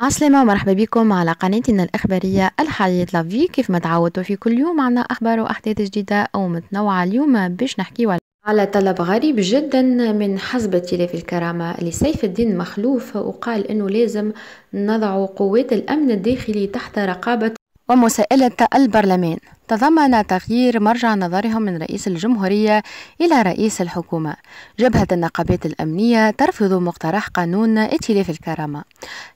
عسلامة ومرحبا بكم على قناتنا الإخبارية الحياة لافي كيف ما تعودتوا في كل يوم عنا أخبار وأحداث جديدة أو متنوعة اليوم باش نحكيو على طلب غريب جدا من حزب ائتلاف الكرامة لسيف الدين مخلوف وقال أنه لازم نضع قوات الأمن الداخلي تحت رقابة ومساءلة البرلمان تضمن تغيير مرجع نظرهم من رئيس الجمهورية إلى رئيس الحكومة جبهة النقابات الأمنية ترفض مقترح قانون ائتلاف الكرامة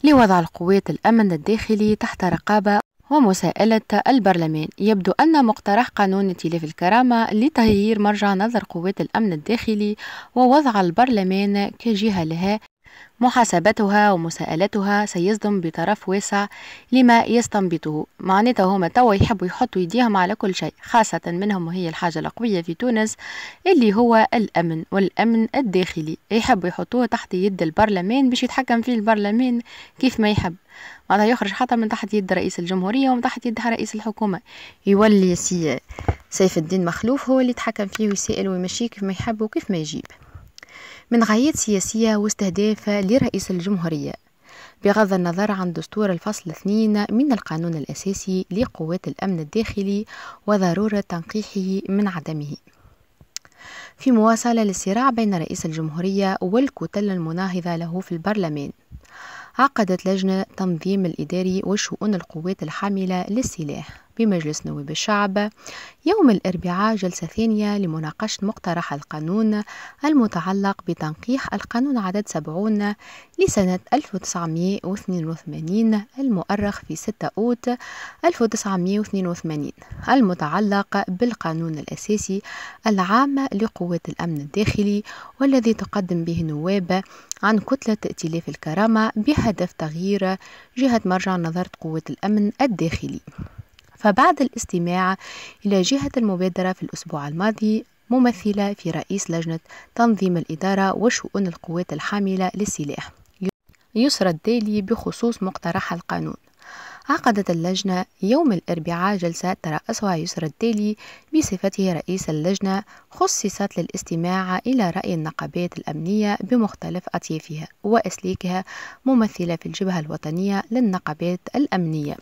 لوضع القوات الأمن الداخلي تحت رقابة ومساءلة البرلمان يبدو أن مقترح قانون ائتلاف الكرامة لتغيير مرجع نظر قوات الأمن الداخلي ووضع البرلمان كجهة لها محاسبتها ومساءلتها سيصدم بطرف واسع لما يستنبطه معناتها هما توا يحبوا يحطوا يديهم على كل شيء خاصة منهم وهي الحاجة القوية في تونس اللي هو الأمن والأمن الداخلي يحبوا يحطوه تحت يد البرلمان باش يتحكم فيه البرلمان كيف ما يحب معناتها يخرج حتى من تحت يد رئيس الجمهورية ومن تحت يد رئيس الحكومة يولي سي سيف الدين مخلوف هو اللي يتحكم فيه ويسائل ويمشيه كيف ما يحب وكيف ما يجيب من غايات سياسية واستهداف لرئيس الجمهورية بغض النظر عن دستور الفصل 2 من القانون الأساسي لقوات الأمن الداخلي وضرورة تنقيحه من عدمه في مواصلة للصراع بين رئيس الجمهورية والكتل المناهضة له في البرلمان عقدت لجنة تنظيم الإداري وشؤون القوات الحاملة للسلاح بمجلس نواب الشعب يوم الأربعاء جلسة ثانية لمناقشة مقترح القانون المتعلق بتنقيح القانون عدد 70 لسنة 1982 المؤرخ في 6 أوت 1982 المتعلق بالقانون الأساسي العام لقوات الأمن الداخلي والذي تقدم به النواب عن كتلة ائتلاف الكرامة بهدف تغيير جهة مرجع نظرة قوات الأمن الداخلي فبعد الاستماع إلى جهة المبادرة في الأسبوع الماضي ممثلة في رئيس لجنة تنظيم الإدارة وشؤون القوات الحاملة للسلاح يسرى الدالي بخصوص مقترح القانون عقدت اللجنة يوم الأربعاء جلسة ترأسها يسرى الدالي بصفته رئيس اللجنة خصصت للاستماع إلى رأي النقابات الأمنية بمختلف أطيافها وأسليكها ممثلة في الجبهة الوطنية للنقابات الأمنية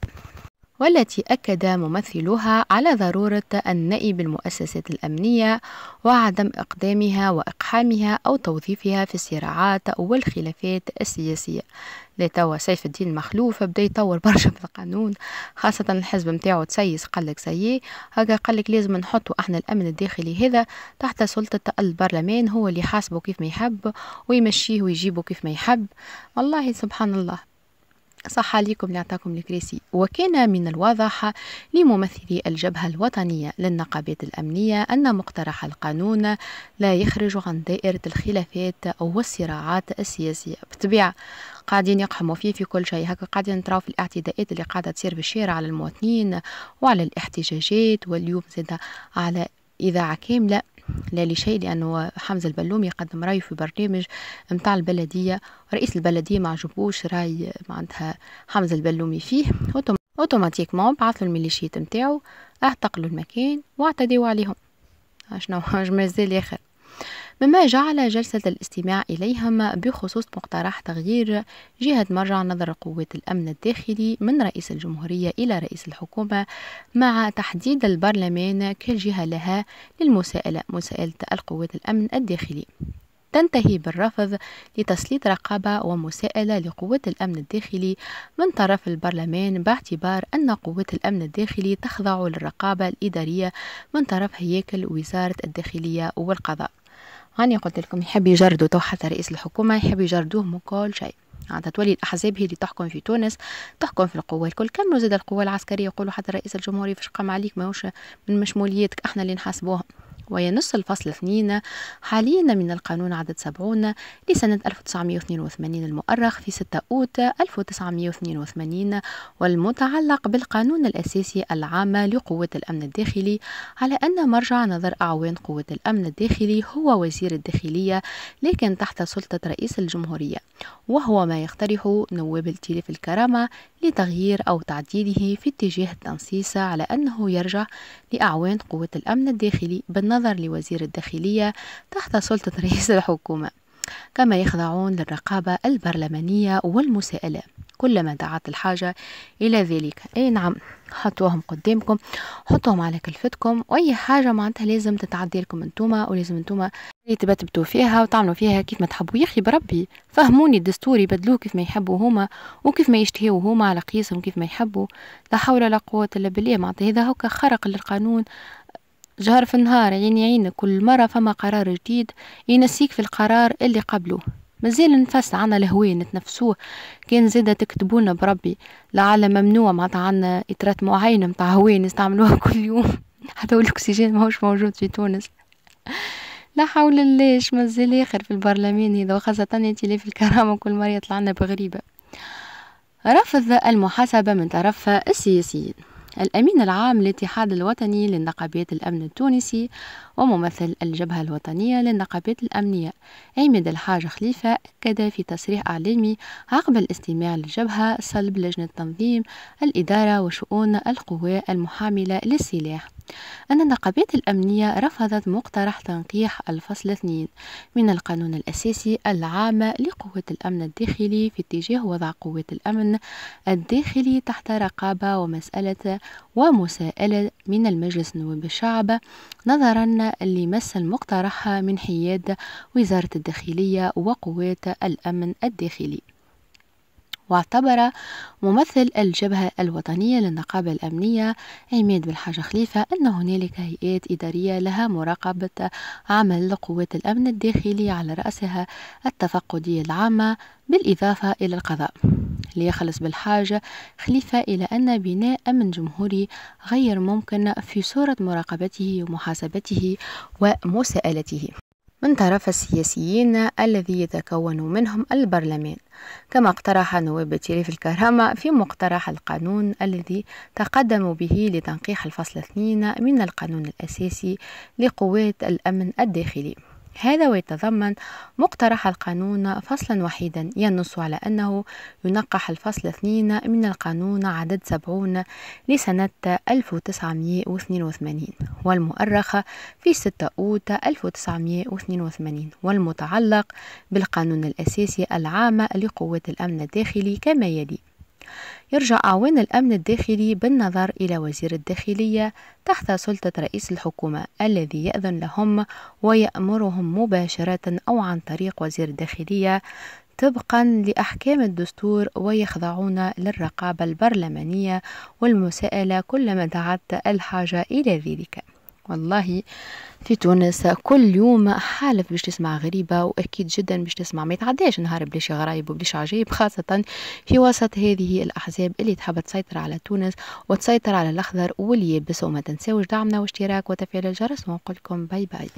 والتي أكد ممثلها على ضرورة النأي بالمؤسسات الأمنية وعدم إقدامها وإقحامها أو توظيفها في الصراعات والخلافات السياسية لتوا سيف الدين مخلوف بدا يطور برشا في القانون خاصة الحزب نتاعو تسيس قالك سيي هكا قالك لازم نحطو احنا الأمن الداخلي هذا تحت سلطة البرلمان هو اللي يحاسبه كيف ما يحب ويمشيه ويجيبه كيف ما يحب والله سبحان الله صح عليكم نعطاكم الكريسي وكان من الواضح لممثلي الجبهة الوطنية للنقابات الأمنية أن مقترح القانون لا يخرج عن دائرة الخلافات أو الصراعات السياسية بطبيعة قاعدين يقحموا فيه في كل شيء هكا قاعدين نتراو في الاعتداءات اللي قاعدة تصير بالشارع على المواطنين وعلى الاحتجاجات واليوم زاد على إذاعة كاملة لا لشيء لأنه حمزة البلومي قدم رأي في برنامج نتاع البلدية رئيس البلدية ما عجبوش رأي معناتها حمزة البلومي فيه اوتوماتيكمون بعث الميليشيات نتاعو اعتقلوا المكان واعتدوا عليهم شنو مازال اخر مما جعل جلسة الاستماع إليهم بخصوص مقترح تغيير جهة مرجع نظر قوة الأمن الداخلي من رئيس الجمهورية إلى رئيس الحكومة مع تحديد البرلمان كالجهة لها للمساءلة مساءلة القوات الأمن الداخلي تنتهي بالرفض لتسليط رقابة ومساءلة لقوات الأمن الداخلي من طرف البرلمان باعتبار أن قوات الأمن الداخلي تخضع للرقابة الإدارية من طرف هياكل وزارة الداخلية والقضاء هاني قلت لكم يحب يجردوا تو حتى رئيس الحكومة يحب يجردوه من كل شيء عاد تولي الأحزاب هي اللي تحكم في تونس تحكم في القوة الكل كملوا زاد القوة العسكرية يقولوا حتى رئيس الجمهورية فاش قام عليك ماهوش من مشموليتك احنا اللي نحاسبوها وينص الفصل اثنين حاليا من القانون عدد 70 لسنة 1982 المؤرخ في 6 أوت 1982 والمتعلق بالقانون الأساسي العام لقوات الأمن الداخلي على أن مرجع نظر أعوان قوة الأمن الداخلي هو وزير الداخلية لكن تحت سلطة رئيس الجمهورية وهو ما يقترح نواب التلف الكرامة لتغيير أو تعديله في اتجاه التنصيص على أنه يرجع لأعوان قوة الأمن الداخلي بالنظر لوزير الداخلية تحت سلطة رئيس الحكومة كما يخضعون للرقابة البرلمانية والمساءلة كلما دعت الحاجة إلى ذلك أي نعم حطوهم قدامكم حطوهم على كلفتكم وأي حاجة معناتها لازم تتعدي لكم انتوما ولازم انتوما اللي تبتبتوا فيها وتعملوا فيها كيف ما تحبوا يا اخي بربي فهموني الدستور يبدلوه كيف ما يحبوا هما وكيف ما يشتهيوا هما على قياسهم كيف ما يحبوا لا حول ولا قوه الا بالله معناتها هذا هوكا خرق للقانون جهر في النهار يعني عينك كل مره فما قرار جديد ينسيك في القرار اللي قبله مازال نفس عنا الهوى نتنفسوه كان زادة تكتبونا بربي لعل ممنوع معناتها عنا إترات معينة متاع هوى نستعملوها كل يوم حتى الأكسجين ماهوش موجود في تونس لا حول الله مازال اخر في البرلمان هذا وخاصة في الكرامة كل مرة يطلع لنا بغريبة رفض المحاسبة من طرف السياسيين الأمين العام للاتحاد الوطني للنقابات الأمن التونسي وممثل الجبهة الوطنية للنقابات الأمنية عماد الحاج خليفة أكد في تصريح إعلامي عقب الاستماع للجبهة صلب لجنة تنظيم الإدارة وشؤون القوى المحاملة للسلاح أن النقابات الأمنية رفضت مقترح تنقيح الفصل 2 من القانون الأساسي العام لقوات الأمن الداخلي في اتجاه وضع قوات الأمن الداخلي تحت رقابة ومسألة ومساءلة من المجلس نواب الشعب نظرا لمس المقترح من حياد وزارة الداخلية وقوات الأمن الداخلي واعتبر ممثل الجبهة الوطنية للنقابة الأمنية عماد بالحاج خليفة أن هنالك هيئات إدارية لها مراقبة عمل قوات الأمن الداخلي على رأسها التفقدية العامة بالإضافة إلى القضاء ليخلص بالحاجة خليفة إلى أن بناء أمن جمهوري غير ممكن في صورة مراقبته ومحاسبته ومساءلته من طرف السياسيين الذي يتكون منهم البرلمان كما اقترح نواب تيريف الكرامة في مقترح القانون الذي تقدم به لتنقيح الفصل 2 من القانون الأساسي لقوات الأمن الداخلي هذا ويتضمن مقترح القانون فصلا وحيدا ينص على أنه ينقح الفصل 2 من القانون عدد 70 لسنة 1982 والمؤرخ في 6 أوت 1982 والمتعلق بالقانون الأساسي العام لقوات الأمن الداخلي كما يلي يرجع أعوان الأمن الداخلي بالنظر إلى وزير الداخلية تحت سلطة رئيس الحكومة الذي يأذن لهم ويأمرهم مباشرة أو عن طريق وزير الداخلية طبقا لأحكام الدستور ويخضعون للرقابة البرلمانية والمساءلة كلما دعت الحاجة إلى ذلك والله في تونس كل يوم حالف باش تسمع غريبة وأكيد جدا باش تسمع ما يتعداش نهار بليش غرايب وبليش عجيب خاصة في وسط هذه الأحزاب اللي تحب تسيطر على تونس وتسيطر على الأخضر واليابس وما تنساوش دعمنا واشتراك وتفعيل الجرس ونقول لكم باي باي